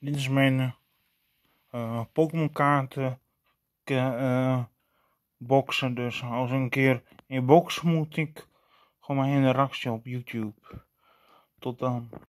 Dit is mijn Pokémon kaarten eh, boxen. Dus als een keer in box moet ik gewoon mijn interactie op YouTube. Tot dan.